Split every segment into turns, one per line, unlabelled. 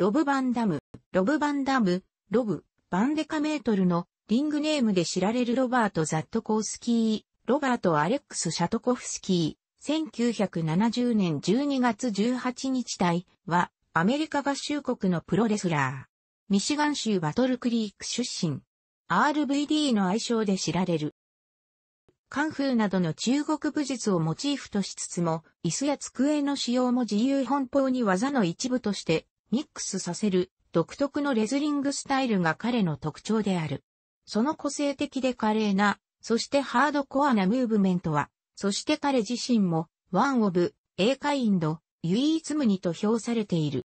ロブ・バンダム、ロブ・バンダム、ロブ、バンデカメートルのリングネームで知られるロバート・ザットコースキー、ロバート・アレックス・シャトコフスキー、1970年12月18日隊は、アメリカ合衆国のプロレスラー。ミシガン州バトルクリーク出身。RVD の愛称で知られる。カンフーなどの中国武術をモチーフとしつつも、椅子や机の使用も自由奔放に技の一部としてミックスさせる独特のレスリングスタイルが彼の特徴である。その個性的で華麗な、そしてハードコアなムーブメントは、そして彼自身も、ワンオブ、A カインド、唯一無二と評されている。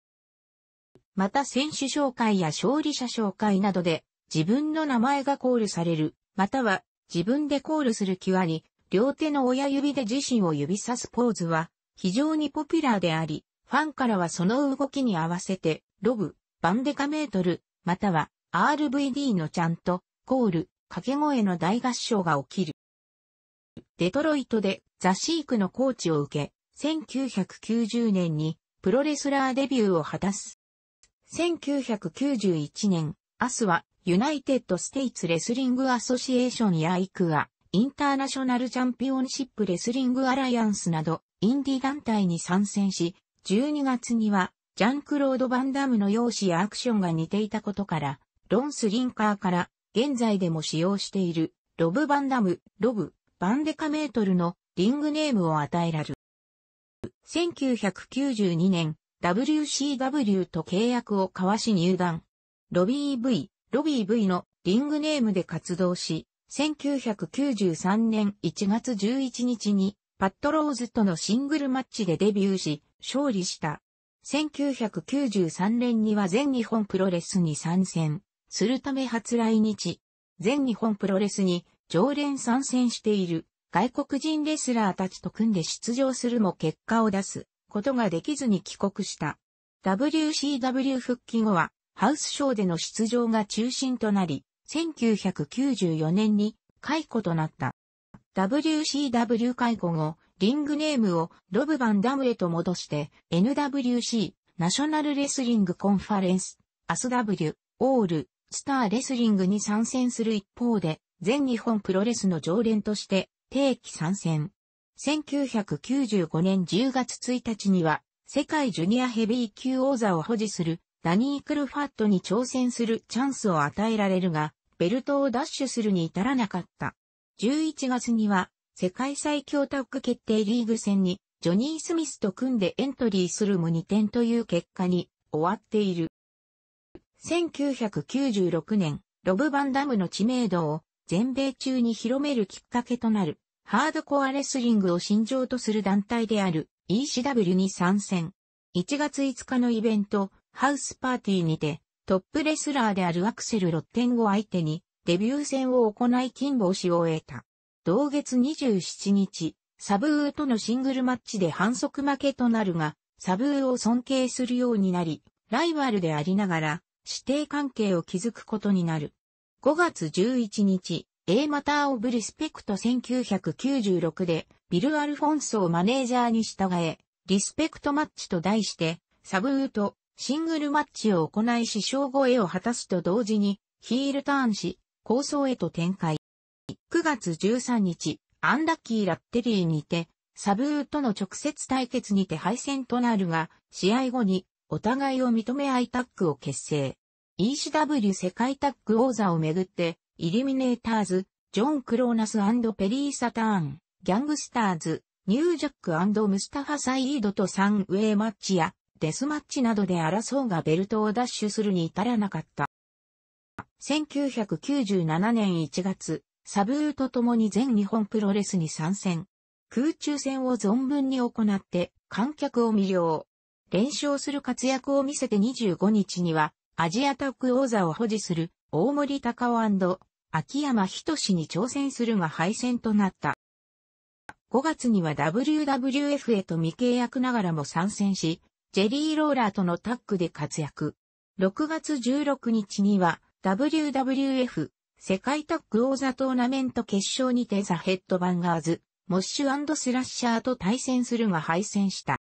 また選手紹介や勝利者紹介などで、自分の名前がコールされる、または、自分でコールする際に、両手の親指で自身を指さすポーズは、非常にポピュラーであり、ファンからはその動きに合わせて、ロブ、バンデカメートル、または RVD のちゃんと、コール、掛け声の大合唱が起きる。デトロイトでザ・シークのコーチを受け、1990年にプロレスラーデビューを果たす。1991年、アスはユナイテッド・ステイツ・レスリング・アソシエーションやイクア、インターナショナル・チャンピオンシップ・レスリング・アライアンスなど、インディ団体に参戦し、12月には、ジャンクロード・バンダムの容姿やアクションが似ていたことから、ロン・スリンカーから、現在でも使用している、ロブ・バンダム、ロブ、バンデカメートルのリングネームを与えられる。1992年、WCW と契約を交わし入団。ロビー V、ロビー V のリングネームで活動し、1993年1月11日にパットローズとのシングルマッチでデビューし、勝利した。1993年には全日本プロレスに参戦するため初来日。全日本プロレスに常連参戦している外国人レスラーたちと組んで出場するも結果を出すことができずに帰国した。WCW 復帰後はハウスショーでの出場が中心となり、1994年に解雇となった。WCW 解雇後、リングネームをロブ・バンダムへと戻して、NWC、ナショナルレスリングコンファレンス、アス・ w オール、スターレスリングに参戦する一方で、全日本プロレスの常連として、定期参戦。1995年10月1日には、世界ジュニアヘビー級王座を保持する、ダニー・クルファットに挑戦するチャンスを与えられるが、ベルトを奪取するに至らなかった。11月には、世界最強タッグ決定リーグ戦に、ジョニー・スミスと組んでエントリーするも2点という結果に終わっている。1996年、ロブ・バンダムの知名度を全米中に広めるきっかけとなる、ハードコアレスリングを信条とする団体である ECW に参戦。1月5日のイベント、ハウスパーティーにて、トップレスラーであるアクセル・ロッテンを相手に、デビュー戦を行い金星を得た。同月27日、サブーとのシングルマッチで反則負けとなるが、サブーを尊敬するようになり、ライバルでありながら、指定関係を築くことになる。5月11日、A マターオブリスペクト1996で、ビル・アルフォンソをマネージャーに従え、リスペクトマッチと題して、サブーとシングルマッチを行い師匠越えを果たすと同時に、ヒールターンし、構想へと展開。9月13日、アンラッキーラッテリーにて、サブーとの直接対決にて敗戦となるが、試合後にお互いを認め合いタッグを結成。ECW 世界タッグ王座をめぐって、イリミネーターズ、ジョン・クローナスペリー・サターン、ギャングスターズ、ニュージャックムスタファ・サイードと3ウェイマッチやデスマッチなどで争うがベルトを奪取するに至らなかった。1997年1月、サブーと共に全日本プロレスに参戦。空中戦を存分に行って観客を魅了。連勝する活躍を見せて25日には、アジアタック王座を保持する大森隆尾秋山志に挑戦するが敗戦となった。5月には WWF へと未契約ながらも参戦し、ジェリー・ローラーとのタッグで活躍。6月16日には WWF 世界タッグ王座トーナメント決勝にてザ・ヘッドバンガーズ、モッシュスラッシャーと対戦するが敗戦した。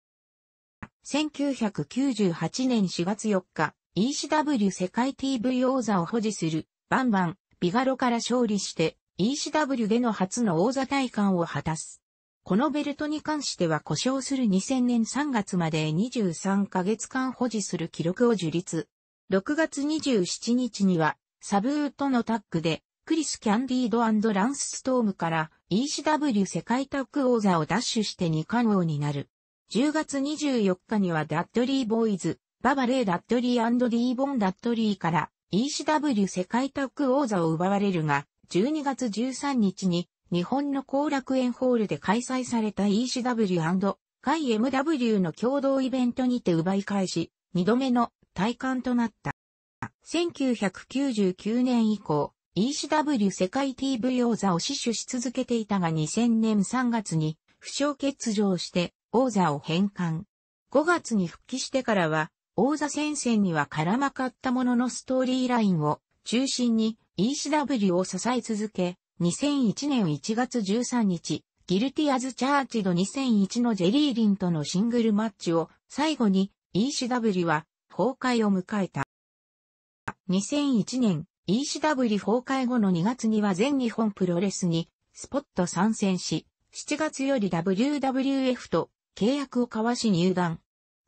1998年4月4日、ECW 世界 TV 王座を保持するバンバン、ビガロから勝利して ECW での初の王座体感を果たす。このベルトに関しては故障する2000年3月まで23ヶ月間保持する記録を樹立。6月27日には、サブーとのタッグで、クリス・キャンディードランス・ストームから ECW 世界タッグ王座を奪取して二冠王になる。10月24日にはダッドリー・ボーイズ、ババレー・ダッドリーディー・ボン・ダッドリーから ECW 世界タッグ王座を奪われるが、12月13日に日本の後楽園ホールで開催された ECW& 海 MW の共同イベントにて奪い返し、2度目の体感となった。1999年以降、ECW 世界 TV 王座を死守し続けていたが2000年3月に負傷欠場して王座を返還。5月に復帰してからは王座戦線には絡まかったもののストーリーラインを中心に ECW を支え続け、2001年1月13日、ギルティアズ・チャーチド2001のジェリーリンとのシングルマッチを最後に ECW は崩壊を迎えた。2001年、ECW 崩壊後の2月には全日本プロレスにスポット参戦し、7月より WWF と契約を交わし入団。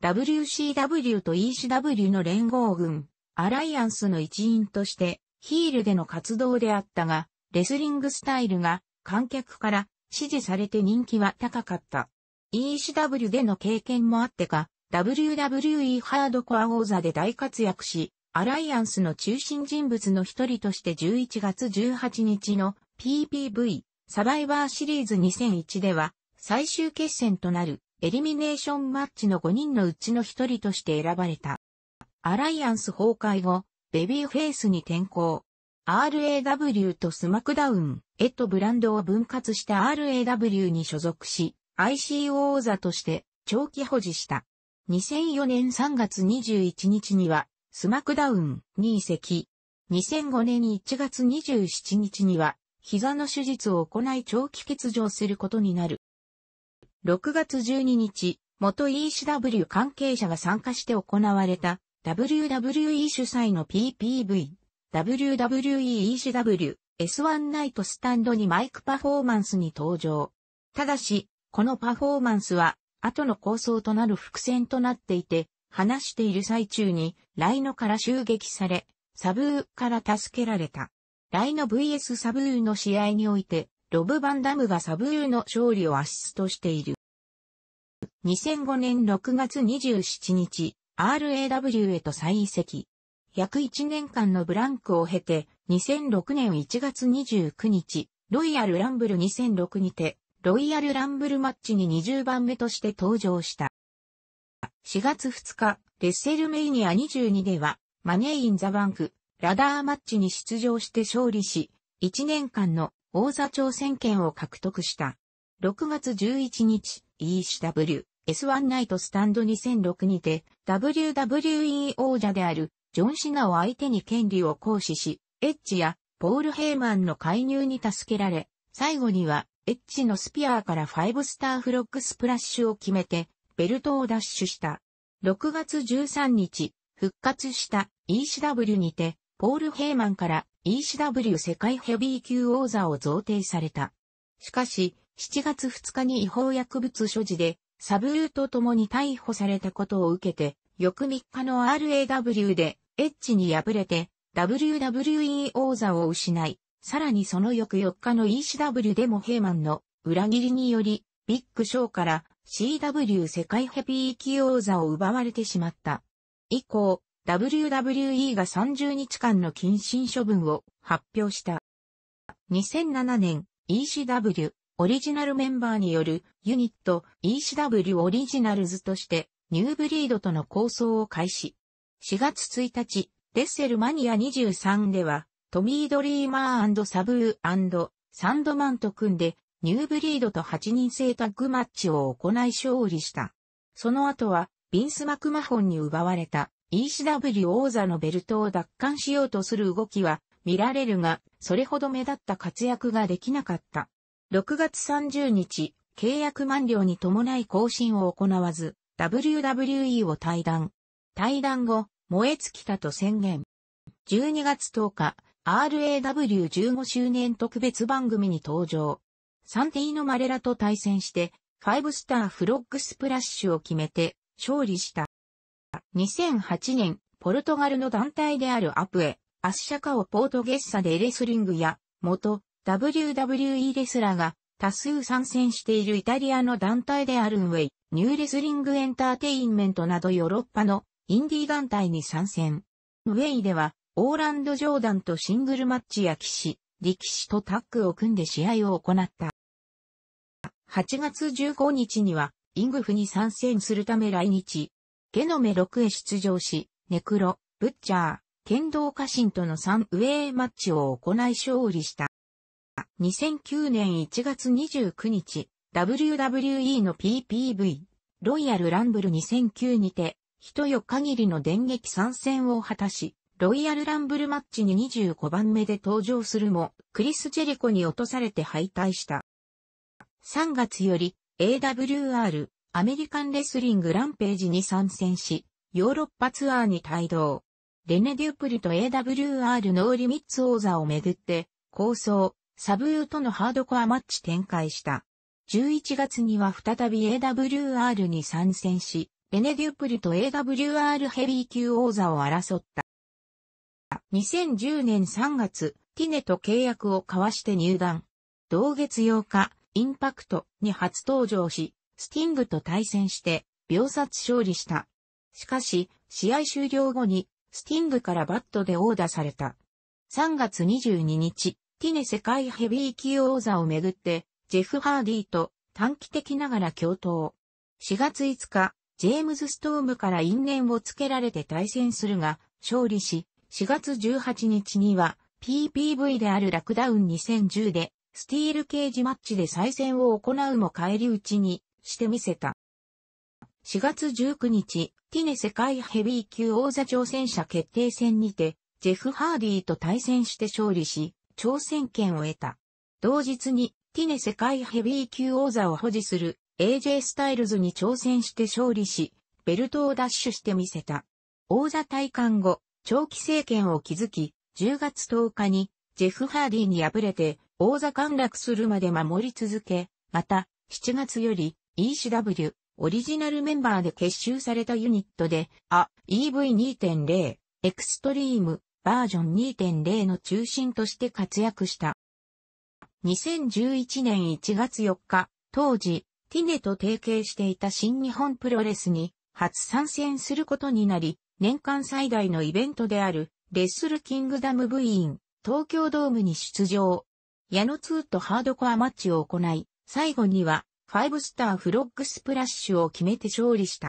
WCW と ECW の連合軍、アライアンスの一員としてヒールでの活動であったが、レスリングスタイルが観客から支持されて人気は高かった。ECW での経験もあってか、WWE ハードコア王座で大活躍し、アライアンスの中心人物の一人として11月18日の PPV サバイバーシリーズ2001では最終決戦となるエリミネーションマッチの5人のうちの一人として選ばれた。アライアンス崩壊後、ベビーフェイスに転向。RAW とスマクダウン、へとブランドを分割した RAW に所属し、IC 王座として長期保持した。2004年3月21日には、スマクダウンに移籍。2005年1月27日には、膝の手術を行い長期欠場することになる。6月12日、元 ECW 関係者が参加して行われた WWE 主催の PPV、WWE ECW S1 ナイトスタンドにマイクパフォーマンスに登場。ただし、このパフォーマンスは後の構想となる伏線となっていて、話している最中に、ライノから襲撃され、サブーから助けられた。ライノ VS サブーの試合において、ロブ・バンダムがサブーの勝利をアシストしている。2005年6月27日、RAW へと再移籍。約1年間のブランクを経て、2006年1月29日、ロイヤル・ランブル2006にて、ロイヤルランブルマッチに20番目として登場した。4月2日、レッセルメイニア22では、マネーインザバンク、ラダーマッチに出場して勝利し、1年間の王座挑戦権を獲得した。6月11日、ECW、S1 ナイトスタンド2006にて、WWE 王者である、ジョン・シナを相手に権利を行使し、エッジや、ポール・ヘイマンの介入に助けられ、最後には、エッジのスピアーから5スターフロックスプラッシュを決めて、ベルトを奪取した。6月13日、復活した ECW にて、ポール・ヘイマンから ECW 世界ヘビー級王座を贈呈された。しかし、7月2日に違法薬物所持で、サブルーと共に逮捕されたことを受けて、翌3日の RAW で、エッジに敗れて、WWE 王座を失い、さらにその翌4日の ECW でもヘイマンの裏切りにより、ビッグショーから CW 世界ヘビー企業座を奪われてしまった。以降、WWE が30日間の謹慎処分を発表した。2007年 ECW オリジナルメンバーによるユニット ECW オリジナルズとしてニューブリードとの構想を開始。4月1日、デッセルマニア23ではトミー・ドリーマーサブーサンドマンと組んで、ニューブリードと8人制タッグマッチを行い勝利した。その後は、ビンス・マクマホンに奪われた ECW 王座のベルトを奪還しようとする動きは見られるが、それほど目立った活躍ができなかった。6月30日、契約満了に伴い更新を行わず、WWE を退団。退団後、燃え尽きたと宣言。12月10日、RAW15 周年特別番組に登場。サンティーノ・マレラと対戦して、5スターフロッグスプラッシュを決めて、勝利した。2008年、ポルトガルの団体であるアプエ、アッシャカをポートゲッサでレスリングや、元 WWE レスラーが多数参戦しているイタリアの団体であるウェイ、ニューレスリングエンターテインメントなどヨーロッパのインディー団体に参戦。ウェイではオーランド・ジョーダンとシングルマッチや騎士、力士とタッグを組んで試合を行った。8月15日には、イングフに参戦するため来日、ゲノメ6へ出場し、ネクロ、ブッチャー、剣道家臣との3ウェイマッチを行い勝利した。2009年1月29日、WWE の PPV、ロイヤルランブル2009にて、一夜限りの電撃参戦を果たし、ロイヤルランブルマッチに25番目で登場するも、クリス・ジェリコに落とされて敗退した。3月より AWR アメリカンレスリングランページに参戦し、ヨーロッパツアーに帯同。レネ・デュプルと AWR ノーリミッツ王座をめぐって、構想、サブーとのハードコアマッチ展開した。11月には再び AWR に参戦し、レネデュプルと AWR ヘビー級王座を争った。2010年3月、ティネと契約を交わして入団。同月8日、インパクトに初登場し、スティングと対戦して、秒殺勝利した。しかし、試合終了後に、スティングからバットで殴打された。3月22日、ティネ世界ヘビー級王座をめぐって、ジェフ・ハーディと短期的ながら共闘。4月5日、ジェームズ・ストームから因縁をつけられて対戦するが、勝利し、4月18日には PPV であるラクダウン2010でスティールケージマッチで再戦を行うも返り討ちにしてみせた。4月19日、ティネ世界ヘビー級王座挑戦者決定戦にて、ジェフ・ハーディーと対戦して勝利し、挑戦権を得た。同日に、ティネ世界ヘビー級王座を保持する AJ スタイルズに挑戦して勝利し、ベルトを奪取してみせた。王座退官後、長期政権を築き、10月10日にジェフ・ハーディに敗れて王座陥落するまで守り続け、また7月より ECW オリジナルメンバーで結集されたユニットで、あ、EV2.0 エクストリームバージョン2.0の中心として活躍した。2011年1月4日、当時、ティネと提携していた新日本プロレスに初参戦することになり、年間最大のイベントである、レッスルキングダム部員、東京ドームに出場。矢野2とハードコアマッチを行い、最後には、5スターフロッグスプラッシュを決めて勝利した。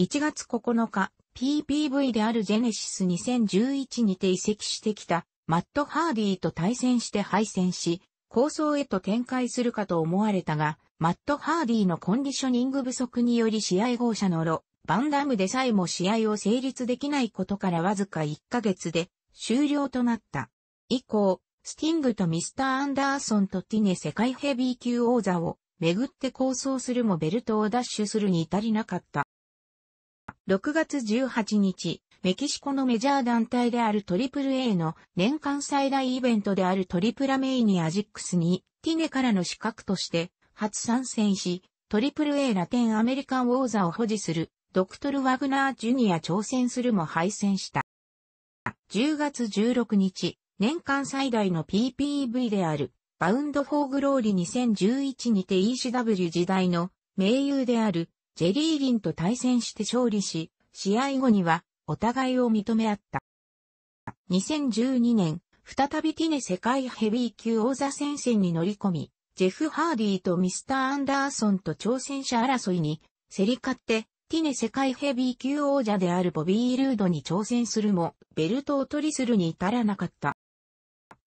1月9日、PPV であるジェネシス2011にて移籍してきた、マット・ハーディと対戦して敗戦し、構想へと展開するかと思われたが、マット・ハーディのコンディショニング不足により試合後者のロバンダムでさえも試合を成立できないことからわずか1ヶ月で終了となった。以降、スティングとミスター・アンダーソンとティネ世界ヘビー級王座をめぐって構想するもベルトを奪取するに至りなかった。6月18日、メキシコのメジャー団体である AAA の年間最大イベントであるトリプラメイニアジックスにティネからの資格として初参戦し、AAA ラテンアメリカン王座を保持するドクトル・ワグナー・ジュニア挑戦するも敗戦した。10月16日、年間最大の PPV である、バウンド・フォー・グローリ2011にて ECW 時代の盟友である、ジェリー・リンと対戦して勝利し、試合後には、お互いを認め合った。2012年、再びティネ世界ヘビー級王座戦線に乗り込み、ジェフ・ハーディーとミスター・アンダーソンと挑戦者争いに、競り勝って、ティネ世界ヘビー級王者であるボビー・ルードに挑戦するも、ベルトを取りするに至らなかった。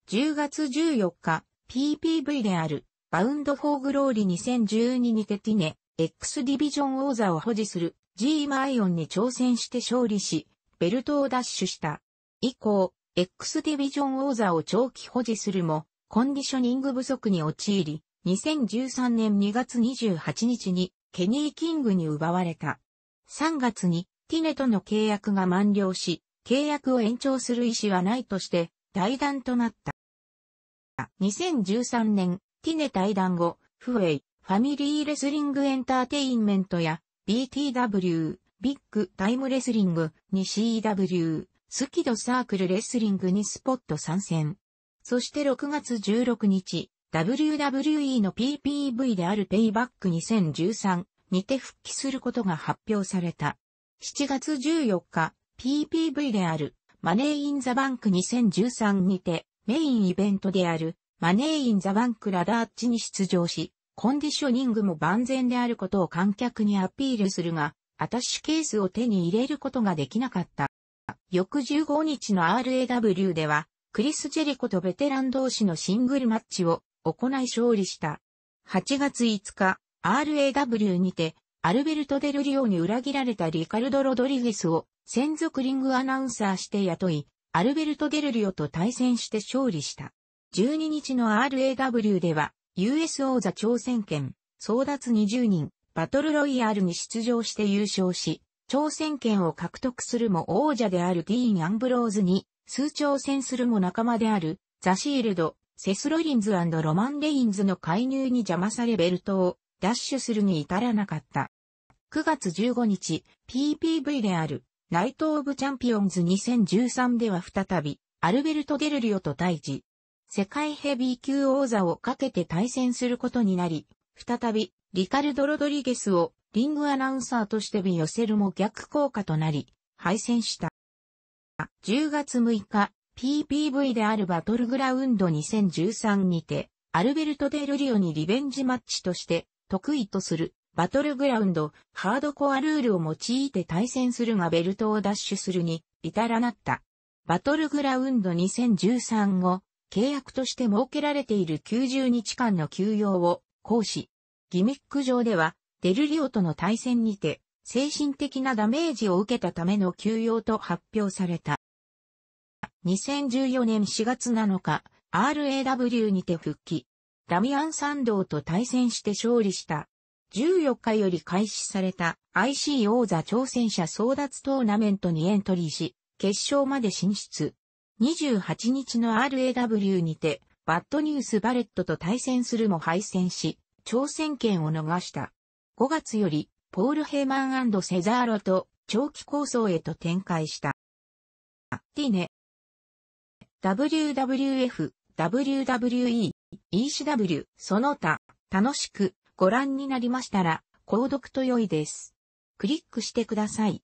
10月14日、PPV である、バウンド・フォー・グローリー2012にてティネ、X ディビジョン王座を保持する、G マイオンに挑戦して勝利し、ベルトを奪取した。以降、X ディビジョン王座を長期保持するも、コンディショニング不足に陥り、2013年2月28日にケニー・キングに奪われた。3月にティネとの契約が満了し、契約を延長する意思はないとして、対談となった。2013年、ティネ対談後、フウェイ、ファミリーレスリングエンターテインメントや、BTW、ビッグタイムレスリングに CW、スキドサークルレスリングにスポット参戦。そして6月16日、WWE の PPV であるペイバック2013にて復帰することが発表された。7月14日、PPV であるマネーインザバンク2013にてメインイベントであるマネーインザバンクラダーチに出場し、コンディショニングも万全であることを観客にアピールするが、アタッシュケースを手に入れることができなかった。翌15日の RAW では、クリス・ジェリコとベテラン同士のシングルマッチを行い勝利した。8月5日、RAW にて、アルベルト・デルリオに裏切られたリカルド・ロドリゲスを専属リングアナウンサーして雇い、アルベルト・デルリオと対戦して勝利した。12日の RAW では、US 王座挑戦権、争奪20人、バトルロイヤルに出場して優勝し、挑戦権を獲得するも王者であるディーン・アンブローズに、数挑戦するも仲間である、ザ・シールド、セス・ロリンズロマン・レインズの介入に邪魔されベルトをダッシュするに至らなかった。9月15日、PPV である、ナイト・オブ・チャンピオンズ2013では再び、アルベルト・デルリオと対峙。世界ヘビー級王座をかけて対戦することになり、再び、リカルド・ロドリゲスを、リングアナウンサーとして見寄せるも逆効果となり、敗戦した。10月6日、PPV であるバトルグラウンド2013にて、アルベルト・デルリオにリベンジマッチとして、得意とするバトルグラウンド、ハードコアルールを用いて対戦するがベルトを奪取するに至らなった。バトルグラウンド2013後、契約として設けられている90日間の休養を行使。ギミック上では、デルリオとの対戦にて、精神的なダメージを受けたための休養と発表された。2014年4月7日、RAW にて復帰。ダミアン・サンドーと対戦して勝利した。14日より開始された IC 王座挑戦者争奪トーナメントにエントリーし、決勝まで進出。28日の RAW にて、バッドニュースバレットと対戦するも敗戦し、挑戦権を逃した。5月より、ポール・ヘイマンセザーロと長期構想へと展開した。ティネ WWF、WWE ECW、その他、楽しくご覧になりましたら、購読と良いです。クリックしてください。